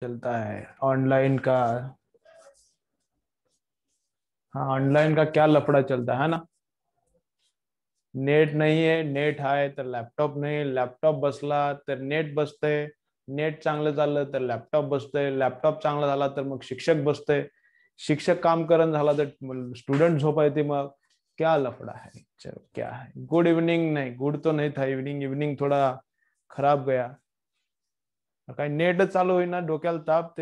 चलता है ऑनलाइन का हाँ ऑनलाइन का क्या लफड़ा चलता है ना नेट नहीं है नेट है तर लैपटॉप नहीं लैपटॉप बसला तर नेट बसते नेट चांगल झालं तर लैपटॉप बसते लैपटॉप चांगला तो तर मग शिक्षक बसते शिक्षक काम कर स्टूडेंट तर स्टुडंट झोपा मग क्या लफड़ा है चलो क्या है गुड इवनिंग नहीं गुड तो नहीं था इवनिंग इवनिंग थोड़ा खराब गया नेट चालू होईना डोक ताप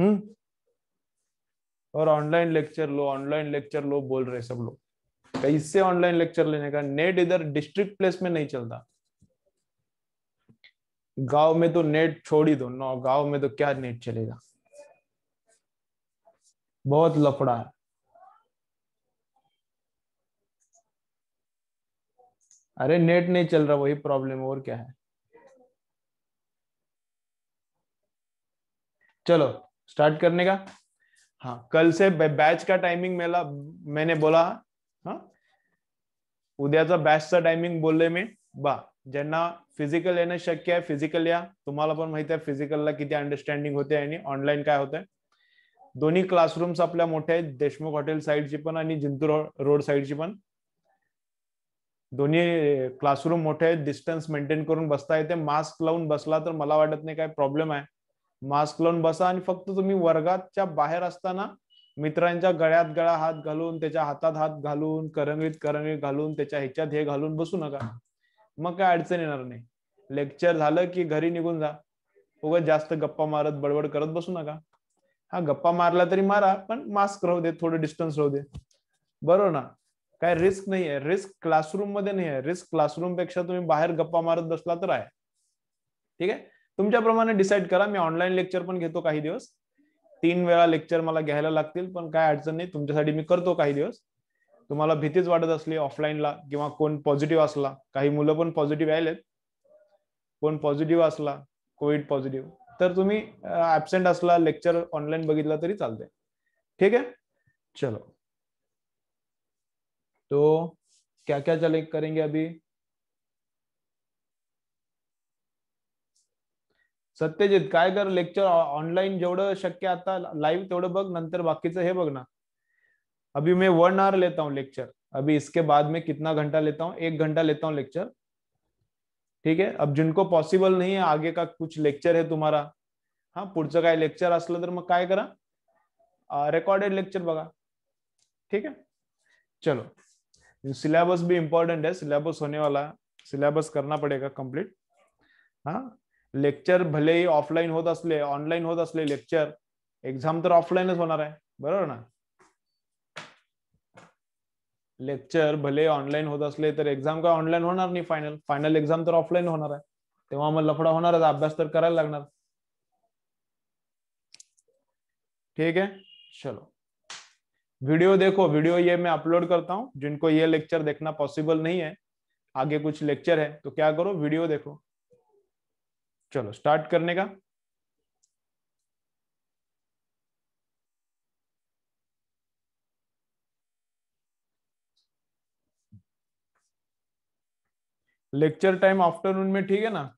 हम्म और ऑनलाइन लेक्चर लो ऑनलाइन लेक्चर लो बोल रहे सब लोग कैसे ऑनलाइन लेक्चर लेने का नेट इधर डिस्ट्रिक्ट प्लेस में नहीं चलता गांव में तो नेट छोड़ ही दो ना गांव में तो क्या नेट चलेगा बहुत लफड़ा है अरे नेट नहीं चल रहा वही प्रॉब्लम और क्या है चलो स्टार्ट करने का हाँ कल से बैच का टाइमिंग मेला मैंने बोला हा? उद्याचा तो बॅचचा टायमिंग बोलले मी बा जन्ना फिजिकल येणं शक्य है फिजिकल या तुम्हारा पण माहिती आहे फिजिकलला किती अंडरस्टँडिंग होते आणि ऑनलाईन काय होतंय दोनों क्लासरूम्स अपने मोठ्या देशमुख हॉटेल साइड पण जिंतूर रोड साइड पण दोनों क्लासरूम मोठे डिस्टन्स मेंटेन करता है येते मास्क लावून बसला तर मला वाटत नाही काय प्रॉब्लेम मास्क लावून बसा आणि फक्त तुम्ही वर्गाच्या बाहेर असताना मित्रांच्या गळ्यात गळा हात घालून त्याच्या हातात हात घालून करंगळीत करंगळीत घालून त्याच्या ह्याच्यात हे घालून बसू नका मग काय अडचण येणार नाही लेक्चर झालं की घरी निघून जा उगा जास्त गप्पा मारत बडबड करत बसू नका हा गप्पा मारला तरी मारा पण मास्क राहू दे थोडं डिस्टन्स राहू दे बरोबर ना काय रिस्क नाही आहे रिस्क क्लासरूम मध्ये नाही आहे रिस्क क्लासरूम पेक्षा तुम्ही बाहेर गप्पा मारत बसला तर आहे ठीक आहे तुमच्याप्रमाणे डिसाईड करा मी ऑनलाईन लेक्चर पण घेतो काही दिवस तीन वेळा लेक्चर मला घ्यायला लागतील पण काय अडचण नाही तुमच्यासाठी मी करतो काही दिवस तुम्हाला भीतीच वाटत असली ला किंवा कोण पॉझिटिव्ह असला काही मुलं पण पॉझिटिव्ह आलेत कोण पॉझिटिव्ह असला कोविड पॉझिटिव्ह तर तुम्ही ऍबसेंट असला लेक्चर ऑनलाईन बघितला तरी चालते ठीक आहे चलो तो क्या क्या चले करेंगे अभी सत्यजित काय कर लेक्चर ऑनलाइन जेवढं शक्य आता लाईव्ह तेवढं बघ नंतर बाकीचं हे बघ ना अभी मैं वन आवर लेता हूँ लेक्चर अभी इसके बाद में कितना घंटा लेता हूँ एक घंटा लेता हूँ लेक्चर ठीक है अब जिनको पॉसिबल नहीं है आगे का कुछ लेक्चर है तुम्हारा हाँ पुढचं काय लेक्चर असलं तर मग काय करा रेकॉर्डेड लेक्चर बघा ठीक है चलो सिलेबस भी इम्पोर्टेंट है सिलेबस होने वाला है सिलेबस करना पड़ेगा कंप्लीट हाँ लेक्चर ही ऑफलाइन होत असले ऑनलाइन होत असले लेक्चर एक्झाम तर ऑफलाईनच होणार आहे बरोबर ना लेक्चर भले ऑनलाइन होत असले तर एक्झाम काय ऑनलाईन होणार नाही फायनल फायनल एक्झाम तर ऑफलाईन होणार आहे तेव्हा मग लफडा होणारच अभ्यास तर करायला लागणार ठीक है चलो वीडियो देखो वीडियो ये मैं अपलोड करता हूँ जिनको ये लेक्चर देखना पॉसिबल नहीं है आगे कुछ लेक्चर है तो क्या करो वीडियो देखो चलो स्टार्ट करने का लेक्चर टाइम आफ्टरनून में ठीक है ना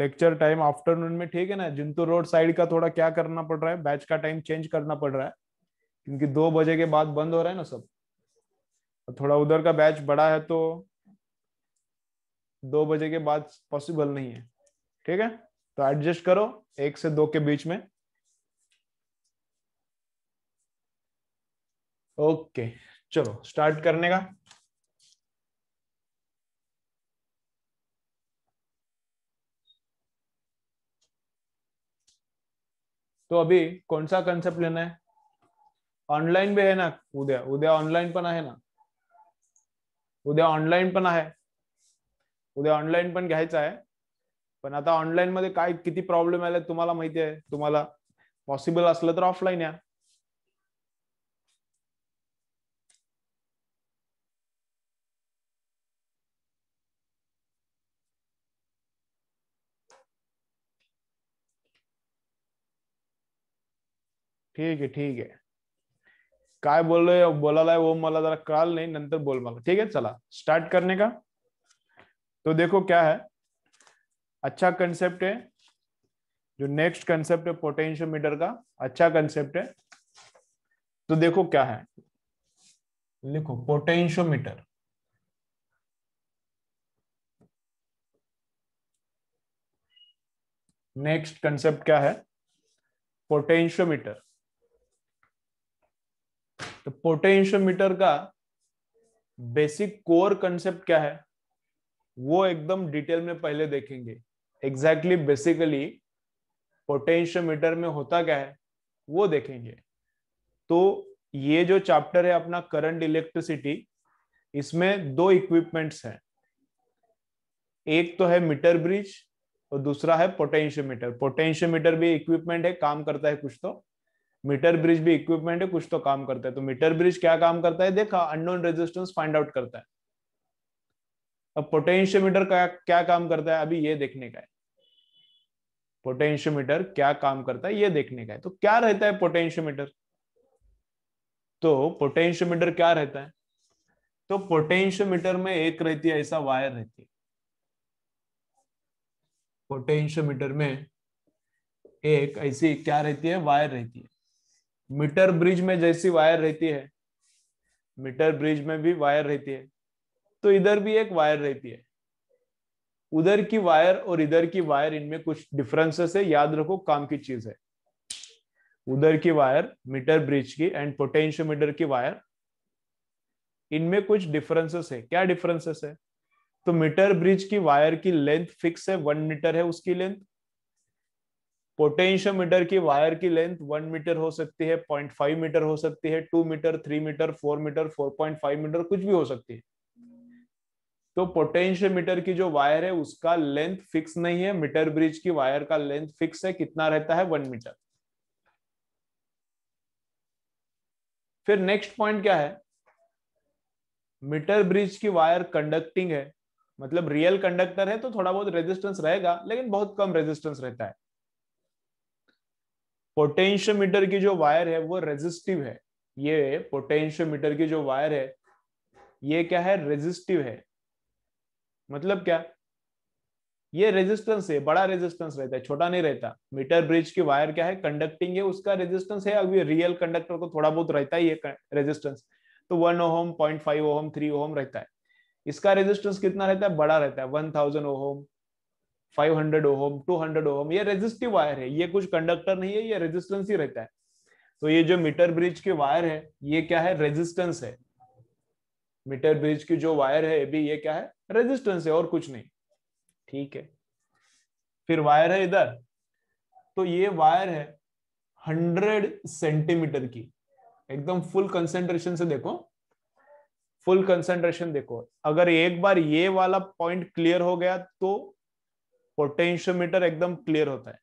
लेक्चर टाइम आफ्टरनून में ठीक है ना जिंतु रोड साइड का थोड़ा क्या करना पड़ रहा है बैच का टाइम चेंज करना पड़ रहा है क्योंकि दो बजे के बाद बंद हो रहा है ना सब थोड़ा उधर का बैच बड़ा है तो दो बजे के बाद पॉसिबल नहीं है ठीक है तो एडजस्ट करो एक से दो के बीच में ओके चलो स्टार्ट करने का तो अभी कौन सा कंसेप्ट लेना है ऑनलाइन भी है ना उद्या उद्या ऑनलाइन पना है ना उद्या ऑनलाइन पना है उद्या ऑनलाईन पण घ्यायचं आहे पण आता ऑनलाईन मध्ये काय किती प्रॉब्लेम आले तुम्हाला माहिती आहे तुम्हाला पॉसिबल असलं तर ऑफलाईन या ठीक आहे ठीक आहे काय बोललोय बोलायला ओम मला जरा कळाल नाही नंतर बोल मला ठीक आहे चला स्टार्ट करणे का तो देखो क्या है अच्छा कंसेप्ट है जो नेक्स्ट कंसेप्ट है पोटेंशियोमीटर का अच्छा कंसेप्ट है तो देखो क्या है लिखो पोटेंशियोमीटर नेक्स्ट कंसेप्ट क्या है पोटेंशियोमीटर तो पोटेंशियोमीटर का बेसिक कोर कंसेप्ट क्या है वो एकदम डिटेल में पहले देखेंगे एग्जैक्टली बेसिकली पोटेंशियोमीटर में होता क्या है वो देखेंगे तो ये जो चैप्टर है अपना करंट इलेक्ट्रिसिटी इसमें दो इक्विपमेंट्स हैं एक तो है मीटर ब्रिज और दूसरा है पोटेंशियोमीटर पोटेंशियोमीटर भी इक्विपमेंट है काम करता है कुछ तो मीटर ब्रिज भी इक्विपमेंट है कुछ तो काम करता है तो मीटर ब्रिज क्या काम करता है देखा अननोन रेजिस्टेंस फाइंड आउट करता है अब पोटेंशियोमीटर का क्या काम करता है अभी ये देखने का है पोटेंशियोमीटर क्या काम करता है ये देखने का है तो क्या रहता है पोटेंशियोमीटर तो पोटेंशियोमीटर क्या रहता है तो पोटेंशियोमीटर में एक रहती है ऐसा वायर रहती है पोटेंशियोमीटर में एक ऐसी क्या रहती है वायर रहती है मीटर ब्रिज में जैसी वायर रहती है मीटर ब्रिज में भी वायर रहती है तो इधर भी एक वायर रहती है उधर की वायर और इधर की वायर इनमें कुछ डिफरेंसेस है याद रखो काम की चीज है उधर की वायर मीटर ब्रिज की एंड मीटर की वायर इनमें कुछ डिफरेंसेस है क्या डिफरेंसेस है तो मीटर ब्रिज की वायर की लेंथ फिक्स है वन मीटर है उसकी लेंथ पोटेंशियोमीटर की वायर की लेंथ वन मीटर हो सकती है पॉइंट फाइव मीटर हो सकती है two metre three metre four metre four point five metre कुछ भी हो सकती है तो पोटेंशियल मीटर की जो वायर है उसका लेंथ फिक्स नहीं है मीटर ब्रिज की वायर का लेंथ फिक्स है कितना रहता है वन मीटर फिर नेक्स्ट पॉइंट क्या है मीटर ब्रिज की वायर कंडक्टिंग है मतलब रियल कंडक्टर है तो थोड़ा बहुत रेजिस्टेंस रहेगा लेकिन बहुत कम रेजिस्टेंस रहता है पोटेंशियोमीटर की जो वायर है वो रेजिस्टिव है ये पोटेंशियोमीटर की जो वायर है ये क्या है रेजिस्टिव है मतलब क्या ये रेजिस्टेंस है बड़ा रेजिस्टेंस रहता है छोटा नहीं रहता मीटर ब्रिज की वायर क्या है कंडक्टिंग है उसका रेजिस्टेंस है अभी रियल कंडक्टर को थोड़ा बहुत रहता ही है रेजिस्टेंस तो one ohm point five ohm three ohm रहता है इसका रेजिस्टेंस कितना रहता है बड़ा रहता है one thousand ohm five hundred ohm two hundred ohm ये रेजिस्टिव वायर है ये कुछ कंडक्टर नहीं है ये रेजिस्टेंस ही रहता है तो ये जो मीटर ब्रिज की वायर है ये क्या है रेजिस्टेंस है मीटर ब्रिज की जो वायर है ये भी ये क्या है रेजिस्टेंस है और कुछ नहीं ठीक है फिर वायर है इधर तो ये वायर है हंड्रेड सेंटीमीटर की एकदम फुल कंसेंट्रेशन से देखो फुल कंसेंट्रेशन देखो अगर एक बार ये वाला पॉइंट क्लियर हो गया तो पोटेंशियोमीटर एकदम क्लियर होता है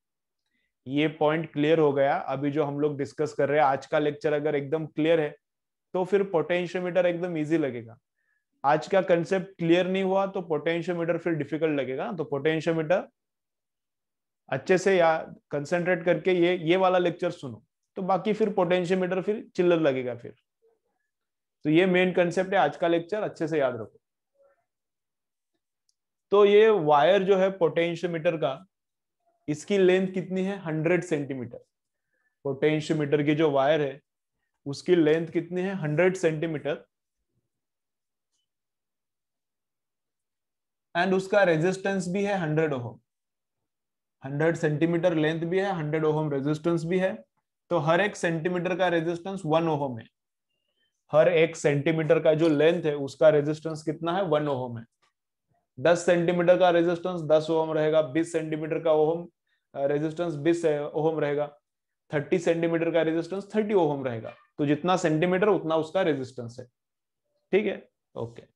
ये पॉइंट क्लियर हो गया अभी जो हम लोग डिस्कस कर रहे हैं आज का लेक्चर अगर एकदम क्लियर है तो फिर पोटेंशियोमीटर एकदम इजी लगेगा आज का कंसेप्ट क्लियर नहीं हुआ तो पोटेंशियोमीटर फिर डिफिकल्ट लगेगा तो पोटेंशियोमीटर अच्छे से या कंसेंट्रेट करके ये ये वाला लेक्चर सुनो तो बाकी फिर पोटेंशियोमीटर फिर चिल्लर लगेगा फिर तो ये मेन कंसेप्ट है आज का लेक्चर अच्छे से याद रखो तो ये वायर जो है पोटेंशियोमीटर का इसकी लेंथ कितनी है हंड्रेड सेंटीमीटर पोटेंशियोमीटर की जो वायर है उसकी लेंथ कितनी है हंड्रेड सेंटीमीटर एंड उसका रेजिस्टेंस भी है hundred ohm hundred centimetre length भी है हंड्रेड ओहम रेजिस्टेंस भी है तो हर एक सेंटीमीटर का रेजिस्टेंस वन ओहम है हर एक सेंटीमीटर का जो लेंथ है उसका रेजिस्टेंस कितना है वन ओहम है दस सेंटीमीटर का रेजिस्टेंस दस ओहम रहेगा बीस सेंटीमीटर का ओहम रेजिस्टेंस बीस ओहम रहेगा थर्टी सेंटीमीटर का रेजिस्टेंस थर्टी ओहम रहेगा तो जितना सेंटीमीटर उतना उसका रेजिस्टेंस है ठीक है ओके okay.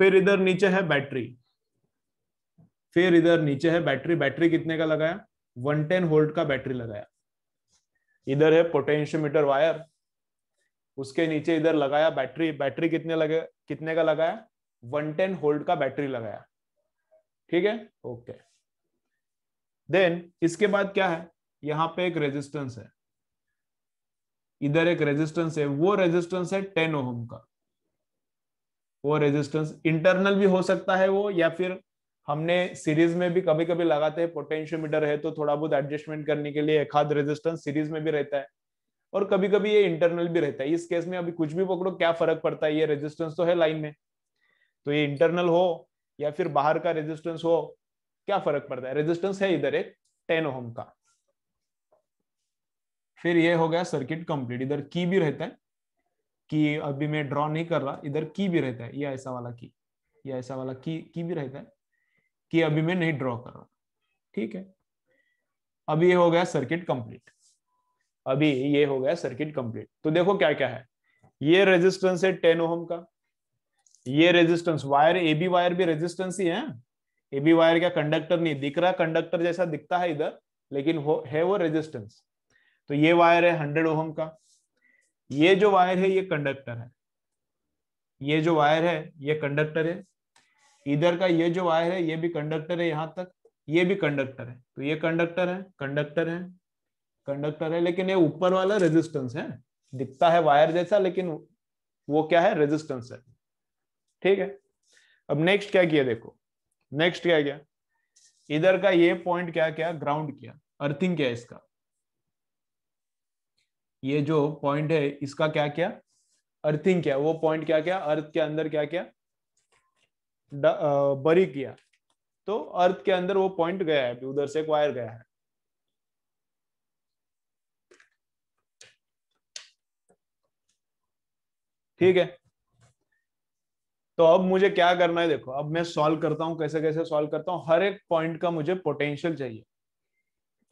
फिर इधर नीचे है बैटरी फिर इधर नीचे है बैटरी बैटरी कितने का लगाया 110 होल्ट का बैटरी लगाया इधर है पोटेंशियोमीटर वायर उसके नीचे इधर लगाया बैटरी बैटरी कितने लगे कितने का लगाया 110 होल्ड का बैटरी लगाया ठीक है ओके देन इसके बाद क्या है यहां पे एक रेजिस्टेंस है इधर एक रेजिस्टेंस है वो रेजिस्टेंस है टेन ओहम का वो रेजिस्टेंस इंटरनल भी हो सकता है वो या फिर हमने सीरीज में भी कभी कभी लगाते हैं पोटेंशियोमीटर है तो थोड़ा बहुत एडजस्टमेंट करने के लिए एक रेजिस्टेंस सीरीज में भी रहता है और कभी कभी ये इंटरनल भी रहता है इस केस में अभी कुछ भी पकड़ो क्या फर्क पड़ता है ये रेजिस्टेंस तो है लाइन में तो ये इंटरनल हो या फिर बाहर का रेजिस्टेंस हो क्या फर्क पड़ता है रेजिस्टेंस है इधर एक टेन ओहम का फिर ये हो गया सर्किट कंप्लीट इधर की भी रहता है कि अभी मैं ड्रॉ नहीं कर रहा इधर की भी रहता है ये ऐसा वाला की ये ऐसा वाला की की भी रहता है कि अभी मैं नहीं ड्रॉ कर रहा ठीक है अभी ये हो गया सर्किट कंप्लीट अभी ये हो गया सर्किट कंप्लीट तो देखो क्या क्या है ये रेजिस्टेंस है टेन ओहम का ये resistance wire A B wire भी रेजिस्टेंस ही है ए बी वायर का कंडक्टर नहीं दिख रहा कंडक्टर जैसा दिखता है इधर लेकिन हो, है वो रेजिस्टेंस तो ये वायर है हंड्रेड ओहम का ये जो वायर है ये कंडक्टर है ये जो वायर है ये कंडक्टर है इधर का ये जो वायर है ये भी कंडक्टर है यहां तक ये भी कंडक्टर है तो ये कंडक्टर है कंडक्टर है कंडक्टर है लेकिन ये ऊपर वाला रेजिस्टेंस है दिखता है वायर जैसा लेकिन वो क्या है रेजिस्टेंस है ठीक है अब नेक्स्ट क्या किया देखो नेक्स्ट क्या किया इधर का ये पॉइंट क्या क्या ग्राउंड किया अर्थिंग है इसका ये जो पॉइंट है इसका क्या क्या अर्थिंग क्या वो पॉइंट क्या क्या अर्थ के अंदर क्या क्या बरी किया तो अर्थ के अंदर वो पॉइंट गया है उधर से वायर गया है ठीक है तो अब मुझे क्या करना है देखो अब मैं सॉल्व करता हूं कैसे कैसे सॉल्व करता हूं हर एक पॉइंट का मुझे पोटेंशियल चाहिए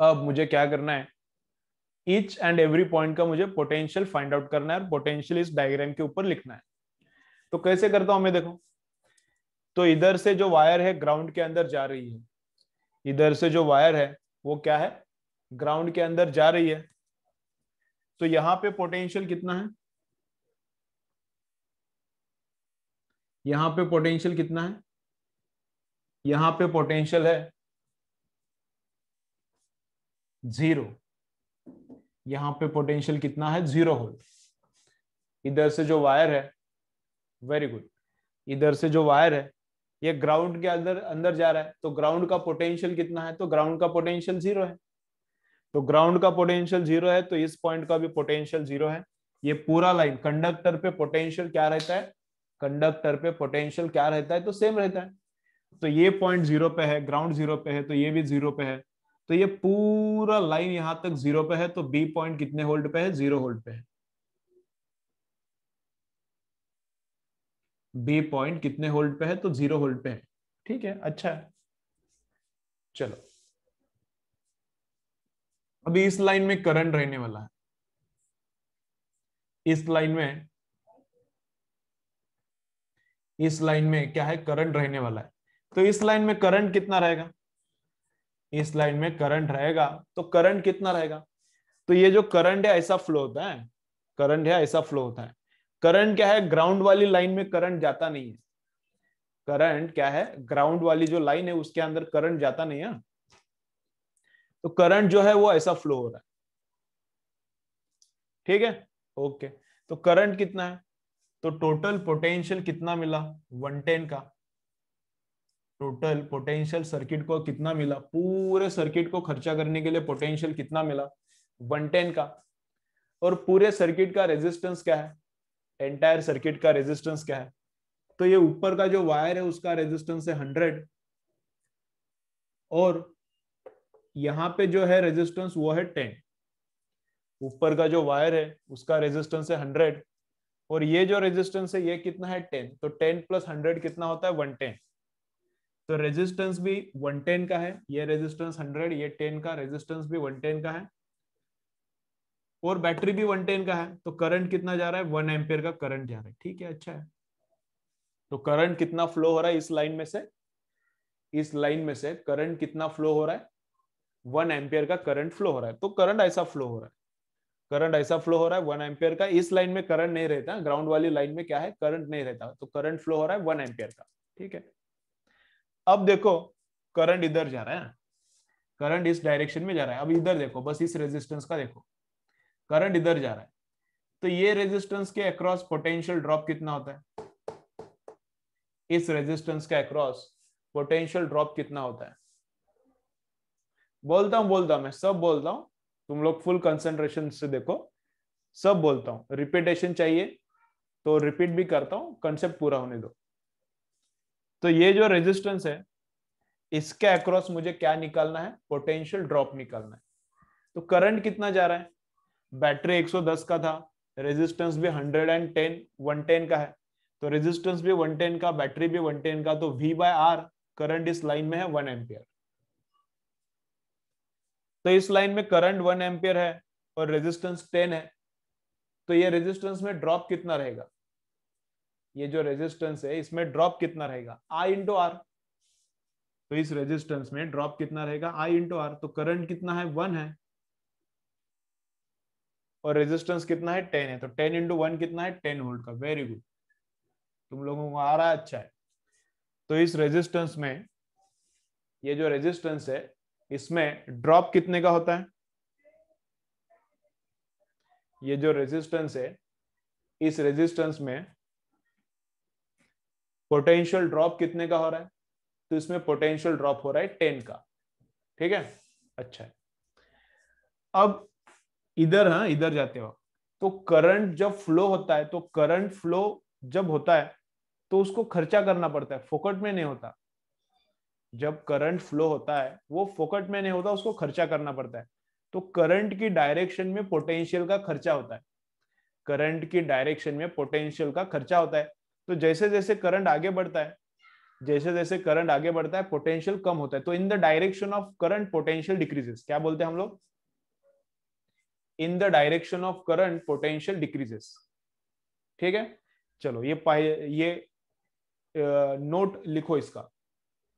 अब मुझे क्या करना है ईच एंड एवरी पॉइंट का मुझे पोटेंशियल फाइंड आउट करना है और पोटेंशियल इस डायग्राम के ऊपर लिखना है तो कैसे करता हूं मैं देखो तो इधर से जो वायर है ग्राउंड के अंदर जा रही है इधर से जो वायर है वो क्या है ग्राउंड के अंदर जा रही है तो यहां पे पोटेंशियल कितना है यहां पे पोटेंशियल कितना है यहां पे पोटेंशियल है जीरो यहाँ पे पोटेंशियल कितना है जीरो होल इधर से जो वायर है वेरी गुड इधर से जो वायर है ये ग्राउंड के अंदर अंदर जा रहा है तो ग्राउंड का पोटेंशियल कितना है तो ग्राउंड का पोटेंशियल जीरो है तो ग्राउंड का पोटेंशियल जीरो है तो इस पॉइंट का भी पोटेंशियल जीरो है ये पूरा लाइन कंडक्टर पे पोटेंशियल क्या रहता है कंडक्टर पे पोटेंशियल क्या रहता है तो सेम रहता है तो ये पॉइंट जीरो पे है ग्राउंड जीरो पे है तो ये भी जीरो पे है तो ये पूरा लाइन यहां तक जीरो पे है तो बी पॉइंट कितने होल्ड पे है जीरो होल्ड पे है बी पॉइंट कितने होल्ड पे है तो जीरो होल्ड पे है ठीक है अच्छा है चलो अभी इस लाइन में करंट रहने वाला है इस लाइन में इस लाइन में क्या है करंट रहने वाला है तो इस लाइन में करंट कितना रहेगा इस लाइन में करंट रहेगा तो करंट कितना रहेगा तो ये जो करंट है ऐसा फ्लो होता है करंट है ऐसा फ्लो होता है करंट क्या है ग्राउंड वाली लाइन में करंट जाता नहीं है करंट क्या है ग्राउंड वाली जो लाइन है उसके अंदर करंट जाता नहीं है तो करंट जो है वो ऐसा फ्लो हो रहा है ठीक है ओके तो करंट कितना है तो टोटल पोटेंशियल कितना मिला 110 का टोटल पोटेंशियल सर्किट को कितना मिला पूरे सर्किट को खर्चा करने के लिए पोटेंशियल कितना मिला 110 का और पूरे सर्किट का रेजिस्टेंस क्या है एंटायर सर्किट का रेजिस्टेंस क्या है तो ये ऊपर का जो वायर है उसका रेजिस्टेंस है हंड्रेड और यहाँ पे जो है रेजिस्टेंस वो है टेन ऊपर का जो वायर है उसका रेजिस्टेंस है हंड्रेड और ये जो रेजिस्टेंस है ये कितना है टेन तो टेन प्लस हंड्रेड कितना होता है वन टेन तो रेजिस्टेंस भी 110 का है ये रेजिस्टेंस 100 ये 10 का रेजिस्टेंस भी 110 का है और बैटरी भी 110 का है तो करंट कितना जा रहा है वन एम्पियर का करंट जा रहा है ठीक है अच्छा है तो करंट कितना फ्लो हो रहा है इस लाइन में से इस लाइन में से करंट कितना फ्लो हो रहा है वन एम्पियर का करंट फ्लो हो रहा है तो करंट ऐसा फ्लो हो रहा है करंट ऐसा फ्लो हो रहा है वन एम्पियर का इस लाइन में करंट नहीं रहता ग्राउंड वाली लाइन में क्या है करंट नहीं रहता तो करंट फ्लो हो रहा है वन एम्पियर का ठीक है अब देखो करंट इधर जा रहा है ना करंट इस डायरेक्शन में जा रहा है अब इधर देखो बस इस रेजिस्टेंस का देखो करंट इधर जा रहा है तो ये रेजिस्टेंस के अक्रॉस पोटेंशियल ड्रॉप कितना होता है इस रेजिस्टेंस के अक्रॉस पोटेंशियल ड्रॉप कितना होता है बोलता हूं बोलता हूं मैं सब बोलता हूं तुम लोग फुल कंसेंट्रेशन से देखो सब बोलता हूं रिपीटेशन चाहिए तो रिपीट भी करता हूं कंसेप्ट पूरा होने दो तो ये जो रेजिस्टेंस है इसके अक्रॉस मुझे क्या निकालना है पोटेंशियल ड्रॉप निकालना है तो करंट कितना जा रहा है बैटरी 110 का था रेजिस्टेंस भी 110 110 का है तो रेजिस्टेंस भी 110 का बैटरी भी 110 का तो V बाय आर करंट इस लाइन में है वन एम्पियर तो इस लाइन में करंट वन एम्पियर है और रेजिस्टेंस टेन है तो ये रेजिस्टेंस में ड्रॉप कितना रहेगा ये जो रेजिस्टेंस है इसमें ड्रॉप कितना रहेगा आई इंटू आर तो इस रेजिस्टेंस में ड्रॉप कितना रहेगा आई इंटू आर तो करंट कितना है वन है और रेजिस्टेंस कितना है टेन है तो टेन इंटू वन कितना है टेन वोल्ट का वेरी गुड तुम लोगों को आ रहा है अच्छा है तो इस रेजिस्टेंस में ये जो रेजिस्टेंस है इसमें ड्रॉप कितने का होता है ये जो रेजिस्टेंस है इस रेजिस्टेंस में पोटेंशियल ड्रॉप कितने का हो रहा है तो इसमें पोटेंशियल ड्रॉप हो रहा है टेन का ठीक है अच्छा है अब इधर हाँ इधर जाते हो तो करंट जब फ्लो होता है तो करंट फ्लो जब होता है तो उसको खर्चा करना पड़ता है फोकट में नहीं होता जब करंट फ्लो होता है वो फोकट में नहीं होता उसको खर्चा करना पड़ता है तो करंट की डायरेक्शन में पोटेंशियल का खर्चा होता है करंट की डायरेक्शन में पोटेंशियल का खर्चा होता है तो जैसे जैसे करंट आगे बढ़ता है जैसे जैसे करंट आगे बढ़ता है पोटेंशियल कम होता है तो in the direction of current potential decreases क्या बोलते हैं हम लोग in the direction of current potential decreases ठीक है चलो ये ये नोट लिखो इसका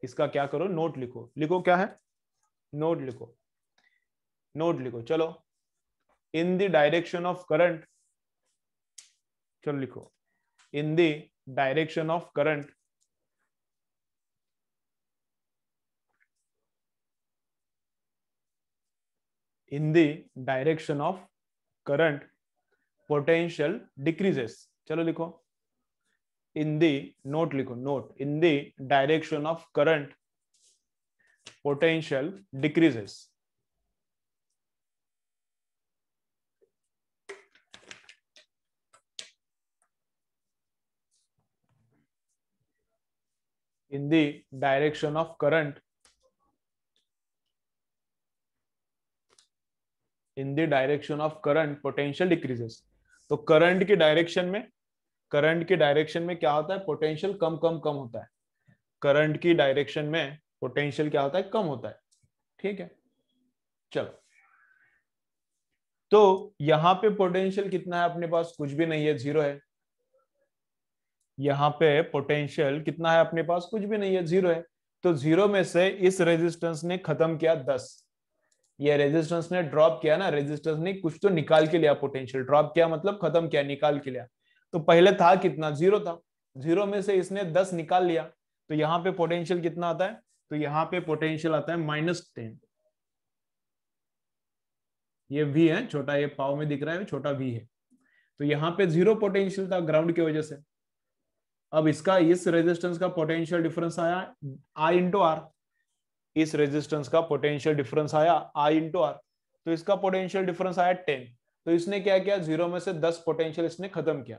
इसका क्या करो नोट लिखो लिखो क्या है नोट लिखो नोट लिखो चलो in the direction of current चलो लिखो in the direction of current in the direction of current potential decreases चलो लिखो in the note लिखो note in the direction of current potential decreases in the direction of current in the direction of current potential decreases तो current के direction में current के direction में क्या होता है पोटेंशियल कम कम कम होता है करंट की डायरेक्शन में पोटेंशियल क्या होता है कम होता है ठीक है चलो तो यहां पे पोटेंशियल कितना है अपने पास कुछ भी नहीं है जीरो है यहाँ पे पोटेंशियल कितना है अपने पास कुछ भी नहीं है जीरो है तो जीरो में से इस रेजिस्टेंस ने खत्म किया दस ये रेजिस्टेंस ने ड्रॉप किया ना रेजिस्टेंस ने कुछ तो निकाल के लिया पोटेंशियल ड्रॉप किया मतलब खत्म किया निकाल के लिया तो पहले था कितना जीरो था जीरो में से इसने दस निकाल लिया तो यहाँ पे पोटेंशियल कितना आता है तो यहाँ पे पोटेंशियल आता है माइनस टेन ये वी है छोटा ये पाव में दिख रहा है छोटा वी है तो यहाँ पे जीरो पोटेंशियल था ग्राउंड की वजह से अब इसका इस रेजिस्टेंस का पोटेंशियल डिफरेंस आया आई इंटू आर इस रेजिस्टेंस का पोटेंशियल डिफरेंस आया आई इंटू आर तो इसका पोटेंशियल डिफरेंस आया टेन तो इसने क्या किया जीरो में से दस पोटेंशियल इसने खत्म किया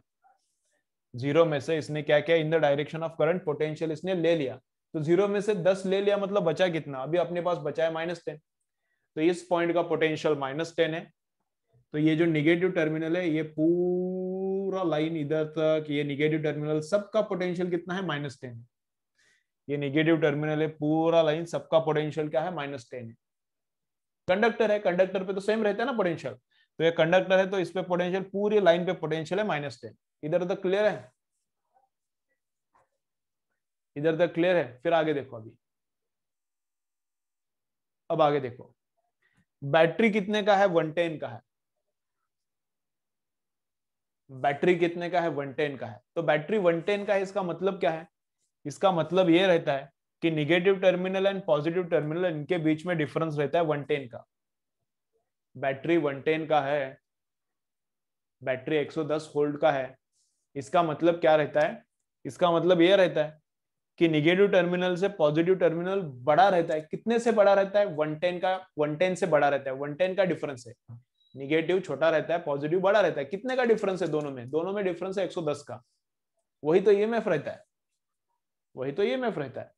जीरो में से इसने क्या किया in the direction of current potential इसने ले लिया तो जीरो में से दस ले लिया मतलब बचा कितना अभी अपने पास बचा है माइनस टेन तो इस पॉइंट का पोटेंशियल माइनस टेन है तो ये जो निगेटिव टर्मिनल है ये पूरा पूरा लाइन इधर तक ये निगेटिव टर्मिनल सबका पोटेंशियल कितना है माइनस टेन है ये निगेटिव टर्मिनल है पूरा लाइन सबका पोटेंशियल क्या है माइनस टेन है कंडक्टर है कंडक्टर पे तो सेम रहता है ना पोटेंशियल तो ये कंडक्टर है तो इस पे पोटेंशियल पूरी लाइन पे पोटेंशियल है माइनस टेन इधर तक क्लियर है इधर तक क्लियर है फिर आगे देखो अभी अब आगे देखो बैटरी कितने का है वन टेन का है बैटरी कितने का है वन टेन का है तो बैटरी वन टेन का है इसका मतलब क्या है इसका मतलब ये रहता है कि negative terminal and positive terminal इनके बीच में डिफरेंस रहता है वन टेन का बैटरी वन टेन का है बैटरी एक सौ दस होल्ड का है इसका मतलब क्या रहता है इसका मतलब यह रहता है कि निगेटिव टर्मिनल से पॉजिटिव टर्मिनल बड़ा रहता है कितने से बड़ा रहता है 110 का 110 से बड़ा रहता है 110 का डिफरेंस है निगेटिव छोटा रहता है पॉजिटिव बड़ा रहता है कितने का डिफरेंस है दोनों में दोनों में डिफरेंस है 110 का वही तो ई e एम रहता है वही तो ई e एम रहता है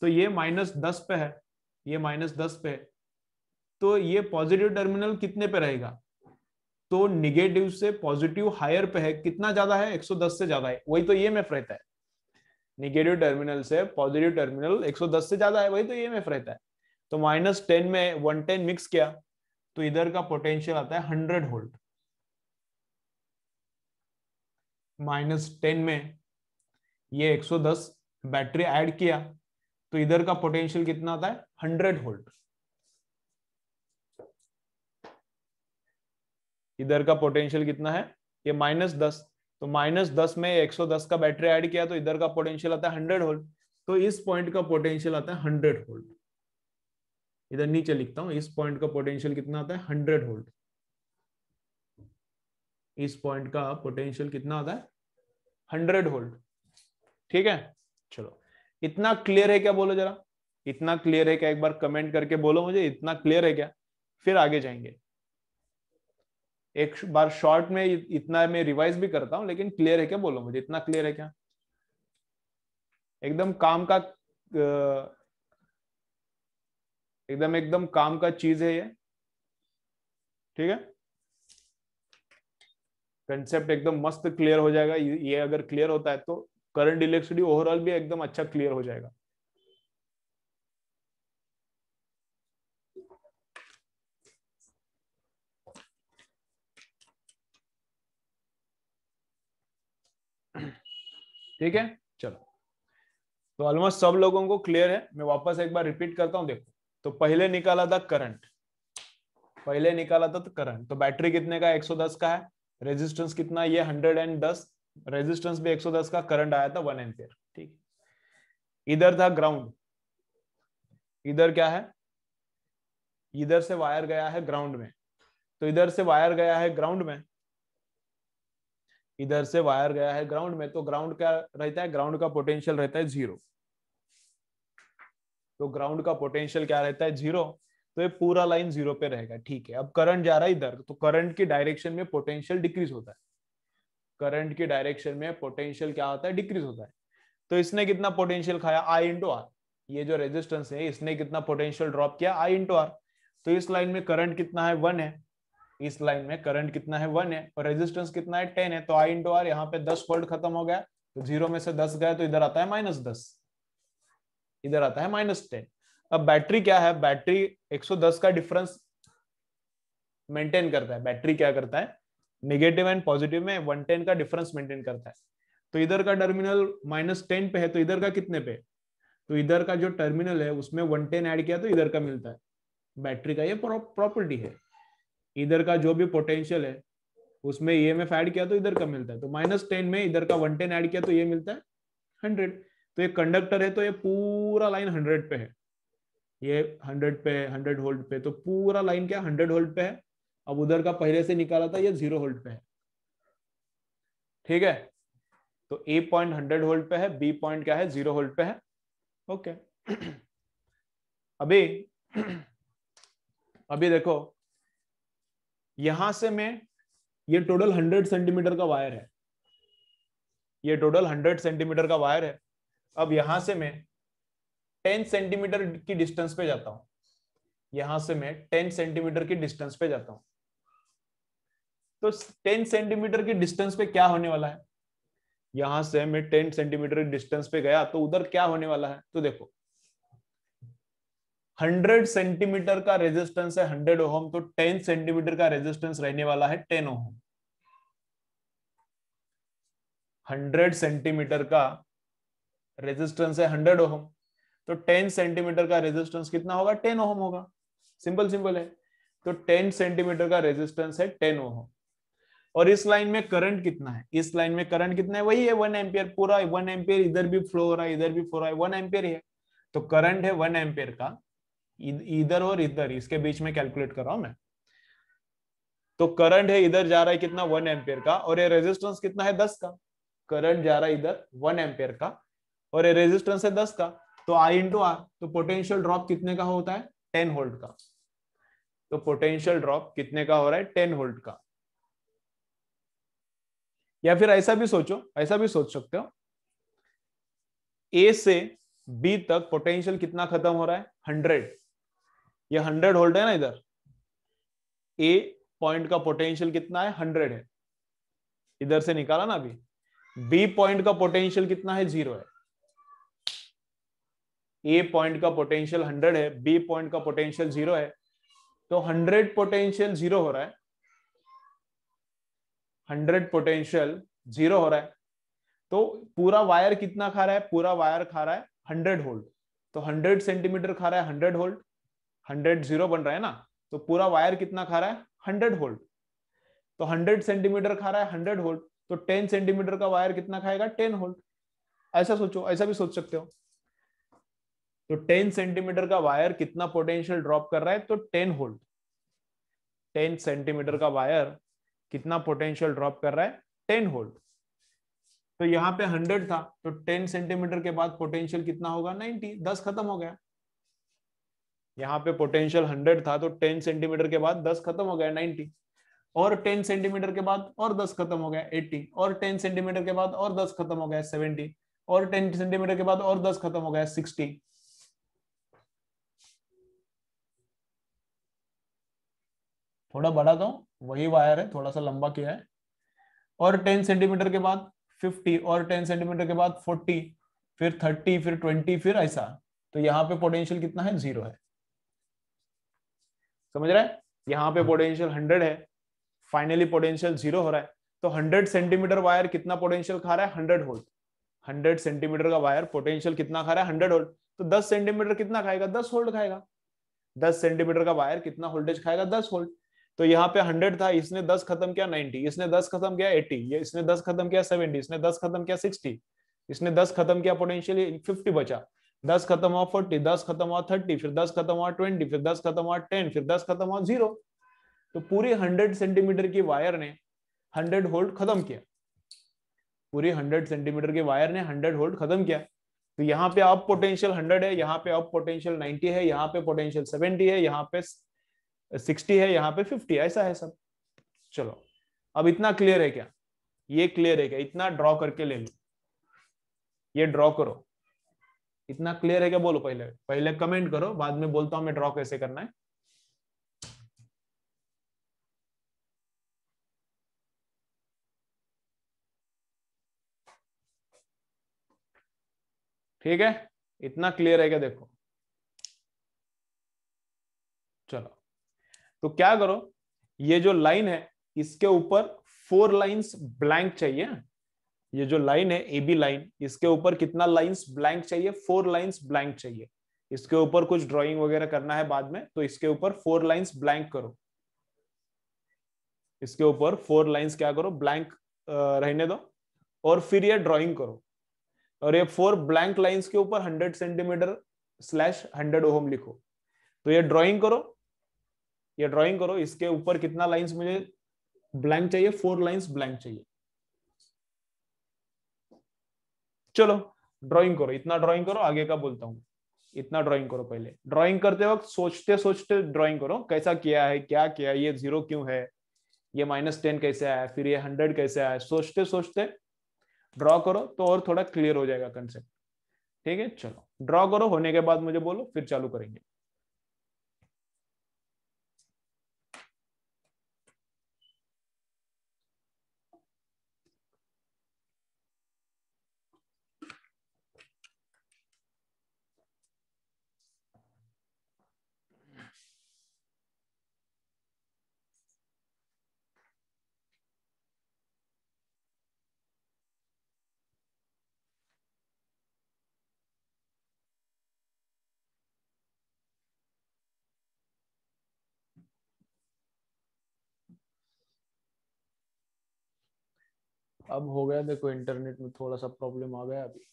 तो ये माइनस दस पे है ये माइनस दस पे है तो ये पॉजिटिव टर्मिनल कितने पे रहेगा तो निगेटिव से पॉजिटिव हायर पे है कितना ज्यादा है 110 से ज्यादा है वही तो ई e एम रहता है निगेटिव टर्मिनल से पॉजिटिव टर्मिनल 110 से ज्यादा है वही तो ई एम रहता है तो माइनस टेन में वन मिक्स किया तो इधर का पोटेंशियल आता है हंड्रेड होल्ट माइनस टेन में ये दस बैटरी ऐड किया तो इधर का पोटेंशियल कितना आता है हंड्रेड होल्ट इधर का पोटेंशियल कितना है ये माइनस दस तो माइनस दस में एक सौ दस का बैटरी ऐड किया तो इधर का पोटेंशियल आता है हंड्रेड होल्ट तो इस पॉइंट का पोटेंशियल आता है हंड्रेड होल्ट इधर नीचे लिखता हूं इस पॉइंट का पोटेंशियल कितना आता है हंड्रेड होल्ड इस पॉइंट का पोटेंशियल कितना आता है हंड्रेड होल्ड ठीक है चलो इतना क्लियर है क्या बोलो जरा इतना क्लियर है क्या एक बार कमेंट करके बोलो मुझे इतना क्लियर है क्या फिर आगे जाएंगे एक बार शॉर्ट में इतना मैं रिवाइज भी करता हूं लेकिन क्लियर है क्या बोलो मुझे इतना क्लियर है क्या एकदम काम का एकदम एकदम काम का चीज है ये ठीक है कंसेप्ट एकदम मस्त क्लियर हो जाएगा ये अगर क्लियर होता है तो करंट इलेक्ट्रिसिटी ओवरऑल भी एकदम अच्छा क्लियर हो जाएगा ठीक है चलो तो ऑलमोस्ट सब लोगों को क्लियर है मैं वापस एक बार रिपीट करता हूं देखो तो पहले निकाला था करंट पहले निकाला था तो करंट तो बैटरी कितने का 110 का है रेजिस्टेंस कितना ये 110 रेजिस्टेंस भी 110 का करंट आया था वन एम्पियर ठीक इधर था ग्राउंड इधर क्या है इधर से वायर गया है ग्राउंड में तो इधर से वायर गया है ग्राउंड में इधर से वायर गया है ग्राउंड में तो ग्राउंड क्या रहता है ग्राउंड का पोटेंशियल रहता है जीरो तो ग्राउंड का पोटेंशियल क्या रहता है जीरो तो ये पूरा लाइन जीरो पे रहेगा ठीक है अब करंट जा रहा है इधर तो करंट की डायरेक्शन में पोटेंशियल डिक्रीज होता है करंट की डायरेक्शन में पोटेंशियल क्या होता है डिक्रीज होता है तो इसने कितना पोटेंशियल खाया आई इंटू आर ये जो रेजिस्टेंस है इसने कितना पोटेंशियल ड्रॉप किया आई इंटू आर तो इस लाइन में करंट कितना है वन है इस लाइन में करंट कितना है वन है और रेजिस्टेंस कितना है टेन है तो आई इंटू आर यहाँ पे दस फोल्ड खत्म हो गया तो जीरो में से दस गया तो इधर आता है माइनस दस इधर आता है माइनस टेन अब बैटरी क्या है बैटरी 110 का डिफरेंस मेंटेन करता है बैटरी क्या करता है नेगेटिव एंड पॉजिटिव में 110 का डिफरेंस मेंटेन करता है तो इधर का टर्मिनल माइनस टेन पे है तो इधर का कितने पे तो इधर का जो टर्मिनल है उसमें वन टेन ऐड किया तो इधर का मिलता है बैटरी का ये प्रॉपर्टी है इधर का जो भी पोटेंशियल है उसमें ई एम एफ ऐड किया तो इधर का मिलता है तो माइनस टेन में इधर का वन टेन ऐड किया तो ये मिलता है हंड्रेड तो ये कंडक्टर है तो ये पूरा लाइन हंड्रेड पे है ये हंड्रेड पे हंड्रेड होल्ड पे तो पूरा लाइन क्या हंड्रेड होल्ड पे है अब उधर का पहले से निकाला था ये जीरो होल्ड पे है ठीक है तो ए पॉइंट हंड्रेड होल्ड पे है बी पॉइंट क्या है जीरो होल्ड पे है ओके अभी अभी देखो यहां से मैं ये टोटल हंड्रेड सेंटीमीटर का वायर है ये टोटल हंड्रेड सेंटीमीटर का वायर है अब यहां से मैं टेन सेंटीमीटर की डिस्टेंस पे जाता हूं यहां से मैं टेन सेंटीमीटर की डिस्टेंस पे जाता हूं तो टेन सेंटीमीटर की डिस्टेंस पे क्या होने वाला है यहां से मैं टेन सेंटीमीटर की डिस्टेंस पे गया तो उधर क्या होने वाला है तो देखो हंड्रेड सेंटीमीटर का रेजिस्टेंस है हंड्रेड ओहम तो टेन सेंटीमीटर का रेजिस्टेंस रहने वाला है टेन ओहम हंड्रेड सेंटीमीटर का रेजिस्टेंस है हंड्रेड ओहम तो टेन सेंटीमीटर का रेजिस्टेंस कितना होगा टेन ओहम होगा सिंपल सिंपल है तो टेन सेंटीमीटर का रेजिस्टेंस है टेन ओहम और इस लाइन में करंट कितना है इस लाइन में करंट कितना है वही है वन एम्पियर पूरा वन एम्पियर इधर भी फ्लो हो रहा है इधर भी फ्लो रहा है वन एम्पियर है तो करंट है वन एम्पियर का इधर और इधर इसके बीच में कैलकुलेट कर रहा हूं मैं तो करंट है इधर जा रहा है कितना वन एम्पियर का और ये रेजिस्टेंस कितना है दस का करंट जा रहा है इधर वन एम्पियर का और ये रेजिस्टेंस है दस का तो आई इंटू आर तो पोटेंशियल ड्रॉप कितने का होता है टेन होल्ड का तो पोटेंशियल ड्रॉप कितने का हो रहा है टेन होल्ड का या फिर ऐसा भी सोचो ऐसा भी सोच सकते हो ए से बी तक पोटेंशियल कितना खत्म हो रहा है हंड्रेड ये हंड्रेड होल्ड है ना इधर ए पॉइंट का पोटेंशियल कितना है हंड्रेड है इधर से निकाला ना अभी बी पॉइंट का पोटेंशियल कितना है जीरो है ए पॉइंट का पोटेंशियल हंड्रेड है बी पॉइंट का पोटेंशियल जीरो है तो हंड्रेड पोटेंशियल जीरो हो रहा है हंड्रेड पोटेंशियल जीरो हो रहा है तो पूरा वायर कितना खा रहा है पूरा वायर खा रहा है हंड्रेड होल्ड तो हंड्रेड सेंटीमीटर खा रहा है हंड्रेड होल्ड हंड्रेड जीरो बन रहा है ना तो पूरा वायर कितना खा रहा है हंड्रेड होल्ड तो हंड्रेड सेंटीमीटर खा रहा है हंड्रेड होल्ड तो टेन सेंटीमीटर का वायर कितना खाएगा टेन होल्ड ऐसा सोचो ऐसा भी सोच सकते हो तो 10 सेंटीमीटर का वायर कितना पोटेंशियल ड्रॉप कर रहा है तो 10 होल्ड 10 सेंटीमीटर का वायर कितना पोटेंशियल ड्रॉप कर रहा है 10 होल्ड तो यहाँ पे 100 था तो 10 सेंटीमीटर के बाद पोटेंशियल कितना होगा 90 10 खत्म हो गया यहाँ पे पोटेंशियल 100 था तो 10 सेंटीमीटर के बाद 10 खत्म हो गया 90 और 10 सेंटीमीटर के बाद और 10 खत्म हो गया 80 और 10 सेंटीमीटर के बाद और 10 खत्म हो गया 70 और 10 सेंटीमीटर के बाद और 10 खत्म हो गया सिक्सटी थोड़ा बड़ा था तो, वही वायर है थोड़ा सा लंबा किया है और 10 सेंटीमीटर के बाद 50 और 10 सेंटीमीटर के बाद 40 फिर 30 फिर 20 फिर ऐसा तो यहाँ पे पोटेंशियल कितना है जीरो है समझ रहे हैं यहाँ पे पोटेंशियल हंड्रेड है फाइनली पोटेंशियल जीरो हो रहा है तो हंड्रेड सेंटीमीटर वायर कितना पोटेंशियल खा रहा है हंड्रेड होल्ड हंड्रेड सेंटीमीटर का वायर पोटेंशियल कितना खा रहा है हंड्रेड होल्ड तो दस सेंटीमीटर कितना खाएगा दस होल्ड खाएगा दस सेंटीमीटर का वायर कितना होल्टेज खाएगा दस होल्ड तो यहाँ पे हंड्रेड था इसने दस खत्म किया नाइनटी इसने दस खत्म किया एट्टी ये इसने दस खत्म किया सेवेंटी इसने दस खत्म किया सिक्सटी इसने दस खत्म किया पोटेंशियल फिफ्टी बचा दस खत्म हुआ फोर्टी दस खत्म हुआ थर्टी फिर दस खत्म हुआ ट्वेंटी फिर दस खत्म हुआ टेन फिर दस खत्म हुआ जीरो तो पूरी हंड्रेड सेंटीमीटर की वायर ने हंड्रेड होल्ड खत्म किया पूरी हंड्रेड सेंटीमीटर के वायर ने हंड्रेड होल्ड खत्म किया तो यहाँ पे अब पोटेंशियल हंड्रेड है यहाँ पे अब पोटेंशियल नाइनटी है यहाँ पे पोटेंशियल सेवेंटी है यहाँ पे सिक्सटी है यहाँ पे फिफ्टी ऐसा है सब चलो अब इतना क्लियर है क्या ये क्लियर है क्या इतना ड्रॉ करके ले लो ये ड्रॉ करो इतना क्लियर है क्या बोलो पहले पहले कमेंट करो बाद में बोलता हूं मैं ड्रॉ कैसे करना है ठीक है इतना क्लियर है क्या देखो चलो तो क्या करो ये जो लाइन है इसके ऊपर फोर लाइंस ब्लैंक चाहिए हाँ? ये जो लाइन है ए बी लाइन इसके ऊपर कितना लाइंस ब्लैंक चाहिए फोर लाइंस ब्लैंक चाहिए इसके ऊपर कुछ ड्राइंग वगैरह करना है बाद में तो इसके ऊपर फोर लाइंस ब्लैंक करो इसके ऊपर फोर लाइंस क्या करो ब्लैंक रहने दो और फिर ये ड्राइंग करो और ये फोर ब्लैंक लाइंस के ऊपर hundred centimetre slash hundred ohm लिखो तो ये ड्राइंग करो ये ड्राइंग करो इसके ऊपर कितना लाइंस मुझे ब्लैंक चाहिए फोर लाइंस ब्लैंक चाहिए चलो ड्राइंग करो इतना ड्राइंग करो आगे का बोलता हूँ इतना ड्राइंग करो पहले ड्राइंग करते वक्त सोचते सोचते ड्राइंग करो कैसा किया है क्या किया ये जीरो क्यों है ये माइनस टेन कैसे आया फिर ये हंड्रेड कैसे आया सोचते सोचते ड्रॉ करो तो और थोड़ा क्लियर हो जाएगा कंसेप्ट ठीक है चलो ड्रॉ करो होने के बाद मुझे बोलो फिर चालू करेंगे अब हो गया देखो इंटरनेट में थोड़ा सा प्रॉब्लम आ गया अभी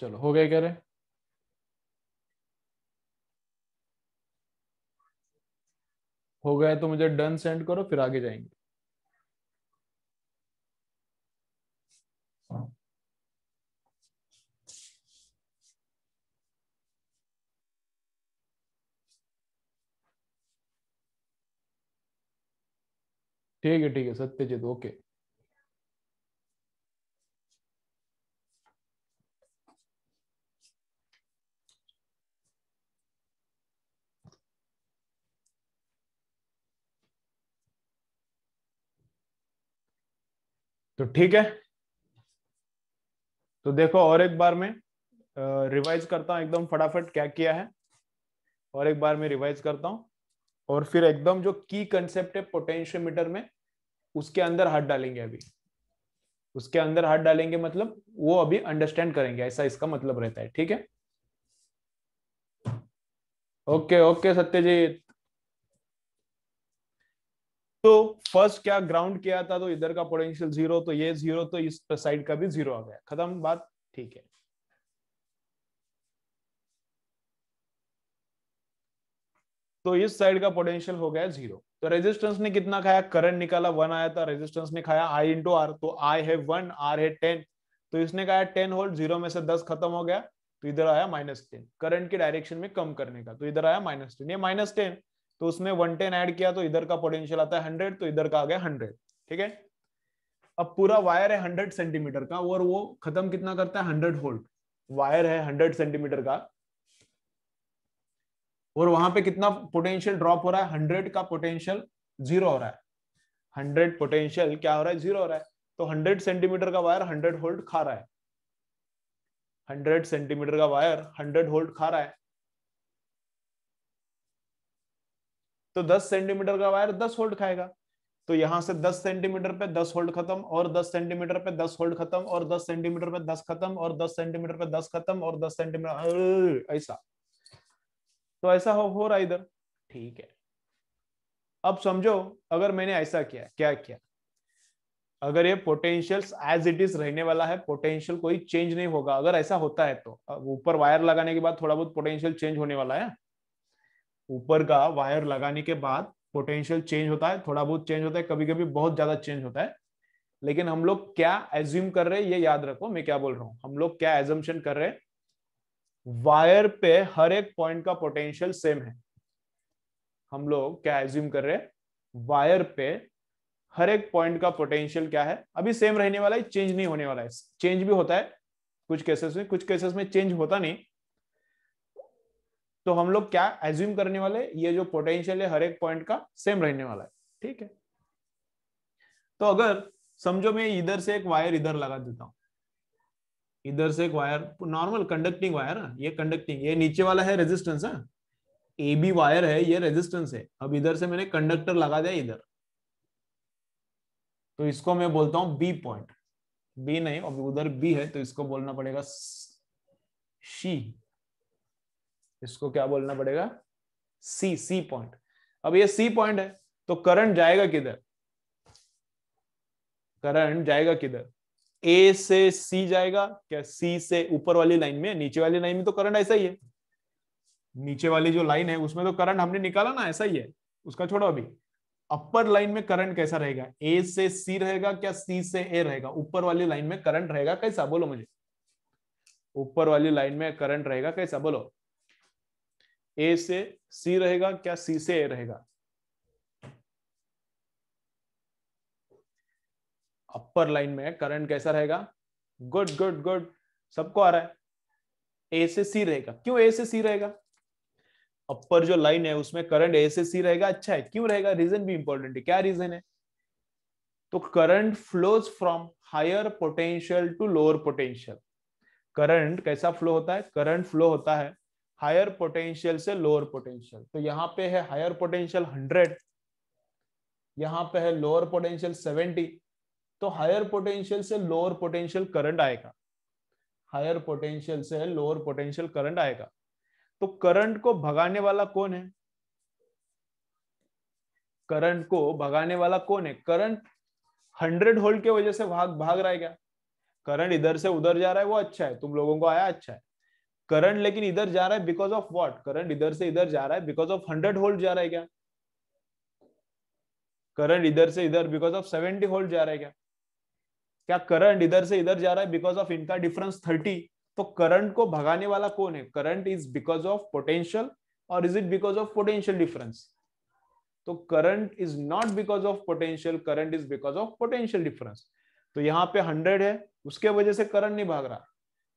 चलो हो गए कह रहे हो गया तो मुझे डन सेंड करो फिर आगे जाएंगे ठीक है ठीक है सत्यजीत ओके तो ठीक है तो देखो और एक बार में रिवाइज करता हूं एकदम फटाफट क्या किया है और एक बार में रिवाइज करता हूं और फिर एकदम जो की कंसेप्ट है पोटेंशियोमीटर में उसके अंदर हाथ डालेंगे अभी उसके अंदर हाथ डालेंगे मतलब वो अभी अंडरस्टैंड करेंगे ऐसा इसका मतलब रहता है ठीक है ओके ओके सत्यजीत तो फर्स्ट क्या ग्राउंड किया था तो इधर का पोटेंशियल जीरो तो ये जीरो तो इस साइड का भी जीरो आ गया खत्म बात ठीक है तो इस साइड का पोटेंशियल हो गया जीरो तो रेजिस्टेंस ने कितना खाया करंट निकाला वन आया था रेजिस्टेंस ने खाया आई इंटू आर तो आई है वन आर है टेन तो इसने कहा टेन होल्ड जीरो में से दस खत्म हो गया तो इधर आया माइनस टेन करंट के डायरेक्शन में कम करने का तो इधर आया माइनस टेन ये माइनस टेन तो उसमें वन टेन एड किया तो इधर का पोटेंशियल आता है हंड्रेड तो इधर का आ गया हंड्रेड ठीक है अब पूरा वायर है हंड्रेड सेंटीमीटर का और वो खत्म कितना करता है हंड्रेड होल्ट वायर है हंड्रेड सेंटीमीटर का और वहां पे कितना पोटेंशियल ड्रॉप हो रहा है हंड्रेड का पोटेंशियल जीरो हो रहा है हंड्रेड पोटेंशियल क्या हो रहा है जीरो हो रहा है तो हंड्रेड सेंटीमीटर का वायर हंड्रेड होल्ट खा रहा है हंड्रेड सेंटीमीटर का वायर हंड्रेड होल्ट खा रहा है तो 10 सेंटीमीटर का वायर 10 होल्ड खाएगा तो यहां से 10 सेंटीमीटर पे 10 होल्ड खत्म और 10 सेंटीमीटर पे 10 होल्ड खत्म और 10 सेंटीमीटर पे 10 खत्म और 10 सेंटीमीटर पे 10 खत्म और 10 सेंटीमीटर ऐसा तो ऐसा हो हो रहा इधर ठीक है अब समझो अगर मैंने ऐसा किया क्या किया अगर ये पोटेंशियल एज इट इज रहने वाला है पोटेंशियल कोई चेंज नहीं होगा अगर ऐसा होता है तो ऊपर वायर लगाने के बाद थोड़ा बहुत पोटेंशियल चेंज होने वाला है ऊपर का वायर लगाने के बाद पोटेंशियल चेंज होता है थोड़ा बहुत चेंज होता है कभी कभी बहुत ज्यादा चेंज होता है लेकिन हम लोग क्या एज्यूम कर रहे हैं ये याद रखो मैं क्या बोल रहा हूँ हम लोग क्या एजम्पन कर रहे हैं वायर पे हर एक पॉइंट का पोटेंशियल सेम है हम लोग क्या एज्यूम कर रहे हैं वायर पे हर एक पॉइंट का पोटेंशियल क्या है अभी सेम रहने वाला है चेंज नहीं होने वाला है चेंज भी होता है कुछ केसेस में कुछ केसेस में चेंज होता नहीं तो हम लोग क्या एज्यूम करने वाले ये जो पोटेंशियल है हर एक पॉइंट का सेम रहने वाला है ठीक है तो अगर समझो मैं इधर से एक वायर इधर लगा देता हूं इधर से एक वायर नॉर्मल कंडक्टिंग वायर ना ये कंडक्टिंग ये नीचे वाला है रेजिस्टेंस है ए बी वायर है ये रेजिस्टेंस है अब इधर से मैंने कंडक्टर लगा दिया इधर तो इसको मैं बोलता हूं बी पॉइंट बी नहीं अब उधर बी है तो इसको बोलना पड़ेगा शी इसको क्या बोलना पड़ेगा सी सी पॉइंट अब ये सी पॉइंट है तो करंट जाएगा किधर करंट जाएगा किधर ए से सी जाएगा क्या सी से ऊपर वाली लाइन में नीचे वाली लाइन में तो करंट ऐसा ही है नीचे वाली जो लाइन है उसमें तो करंट हमने निकाला ना ऐसा ही है उसका छोड़ो अभी अपर लाइन में करंट कैसा रहेगा ए से सी रहेगा क्या सी से ए रहेगा ऊपर वाली लाइन में करंट रहेगा कैसा बोलो मुझे ऊपर वाली लाइन में करंट रहेगा कैसा बोलो ए से सी रहेगा क्या सी से ए रहेगा अपर लाइन में करंट कैसा रहेगा गुड गुड गुड सबको आ रहा है ए से सी रहेगा क्यों ए से सी रहेगा अपर जो लाइन है उसमें करंट ए से सी रहेगा अच्छा है क्यों रहेगा रीजन भी इंपॉर्टेंट है क्या रीजन है तो current flows from higher potential to lower potential current कैसा फ्लो होता है करंट फ्लो होता है हायर पोटेंशियल से लोअर पोटेंशियल तो यहाँ पे है हायर पोटेंशियल हंड्रेड यहाँ पे है लोअर पोटेंशियल सेवेंटी तो हायर पोटेंशियल से लोअर पोटेंशियल करंट आएगा हायर पोटेंशियल से लोअर पोटेंशियल करंट आएगा तो करंट को भगाने वाला कौन है करंट को भगाने वाला कौन है करंट हंड्रेड होल्ड के वजह से भाग भाग रहा है क्या करंट इधर से उधर जा रहा है वो अच्छा है तुम लोगों को आया अच्छा है करंट लेकिन इधर जा रहा है बिकॉज ऑफ वॉट करंट इधर से इधर जा रहा है बिकॉज ऑफ हंड्रेड होल्ड जा रहा है क्या करंट इधर से इधर बिकॉज ऑफ सेवेंटी होल्ड जा रहा है क्या क्या करंट इधर से इधर जा रहा है बिकॉज ऑफ इनका डिफरेंस थर्टी तो करंट को भगाने वाला कौन है current is because of potential और is it because of potential difference तो current is not because of potential current is because of potential difference तो यहाँ पे हंड्रेड है उसके वजह से करंट नहीं भाग रहा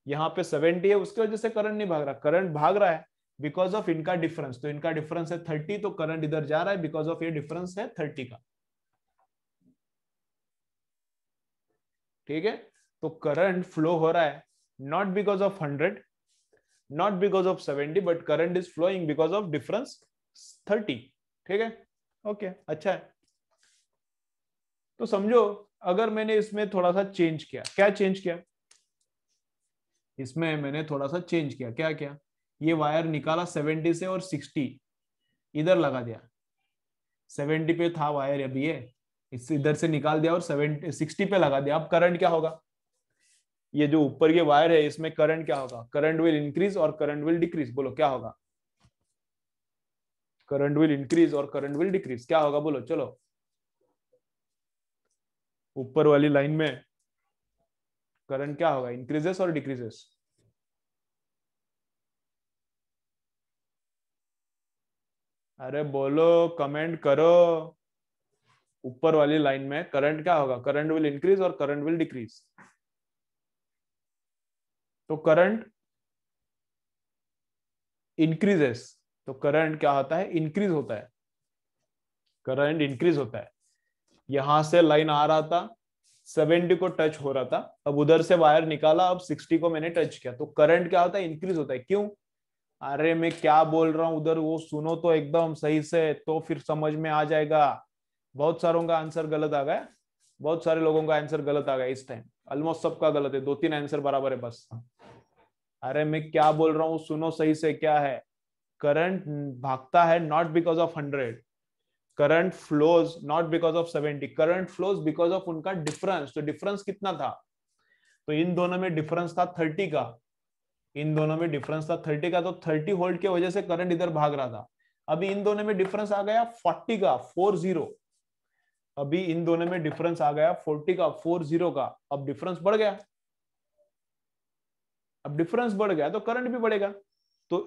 यहाँ पे सेवेंटी है उसकी वजह से करंट नहीं भाग रहा करंट भाग रहा है बिकॉज ऑफ इनका डिफरेंस तो इनका डिफरेंस है थर्टी तो करंट इधर जा रहा है बिकॉज ऑफ ये डिफरेंस है थर्टी का ठीक है तो करंट फ्लो हो रहा है not because of hundred not because of seventy but current is flowing because of difference thirty ठीक है ओके okay, अच्छा है तो समझो अगर मैंने इसमें थोड़ा सा चेंज किया क्या चेंज किया इसमें मैंने थोड़ा सा चेंज किया क्या क्या ये वायर निकाला सेवेंटी से और सिक्सटी इधर लगा दिया सेवेंटी पे था वायर अभी ये इस इधर से निकाल दिया और सेवेंटी सिक्सटी पे लगा दिया अब करंट क्या होगा ये जो ऊपर ये वायर है इसमें करंट क्या होगा करंट विल इंक्रीज और करंट विल डिक्रीज बोलो क्या होगा करंट विल इंक्रीज और करंट विल डिक्रीज क्या होगा बोलो चलो ऊपर वाली लाइन में करंट क्या होगा इंक्रीजेस और डिक्रीजेस अरे बोलो कमेंट करो ऊपर वाली लाइन में करंट क्या होगा करंट विल इंक्रीज और करंट विल डिक्रीज तो करंट इंक्रीजेस तो करंट क्या होता है इंक्रीज होता है करंट इंक्रीज होता है यहां से लाइन आ रहा था सेवेंटी को टच हो रहा था अब उधर से वायर निकाला अब सिक्सटी को मैंने टच किया तो करंट क्या होता है इंक्रीज होता है क्यों अरे मैं क्या बोल रहा हूं उधर वो सुनो तो एकदम सही से तो फिर समझ में आ जाएगा बहुत सारों का आंसर गलत आ गया बहुत सारे लोगों का आंसर गलत आ गया इस टाइम ऑलमोस्ट सबका गलत है दो तीन आंसर बराबर है बस अरे मैं क्या बोल रहा हूँ सुनो सही से क्या है करंट भागता है not because of hundred current flows not because of seventy current flows because of उनका डिफरेंस तो डिफरेंस कितना था तो इन दोनों में डिफरेंस था थर्टी का इन दोनों में डिफरेंस था थर्टी का तो थर्टी होल्ड की वजह से करंट इधर भाग रहा था अभी इन दोनों में डिफरेंस आ गया फोर्टी का फोर जीरो अभी इन दोनों में डिफरेंस आ गया फोर्टी का फोर जीरो का अब डिफरेंस बढ़ गया अब डिफरेंस बढ़ गया तो करंट भी बढ़ेगा तो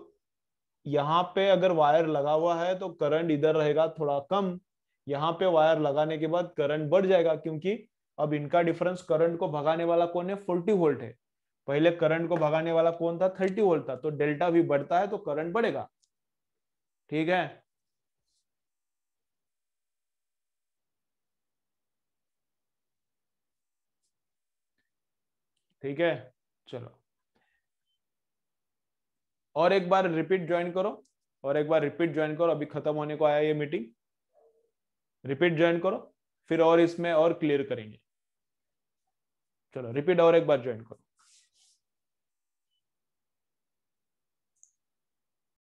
यहाँ पे अगर वायर लगा हुआ है तो करंट इधर रहेगा थोड़ा कम यहाँ पे वायर लगाने के बाद करंट बढ़ जाएगा क्योंकि अब इनका डिफरेंस करंट को भगाने वाला कौन है फोर्टी वोल्ट है पहले करंट को भगाने वाला कौन था थर्टी वोल्ट था तो डेल्टा भी बढ़ता है तो करंट बढ़ेगा ठीक है ठीक है चलो और एक बार रिपीट ज्वाइन करो और एक बार रिपीट ज्वाइन करो अभी खत्म होने को आया ये मीटिंग रिपीट ज्वाइन करो फिर और इसमें और क्लियर करेंगे चलो रिपीट और एक बार ज्वाइन करो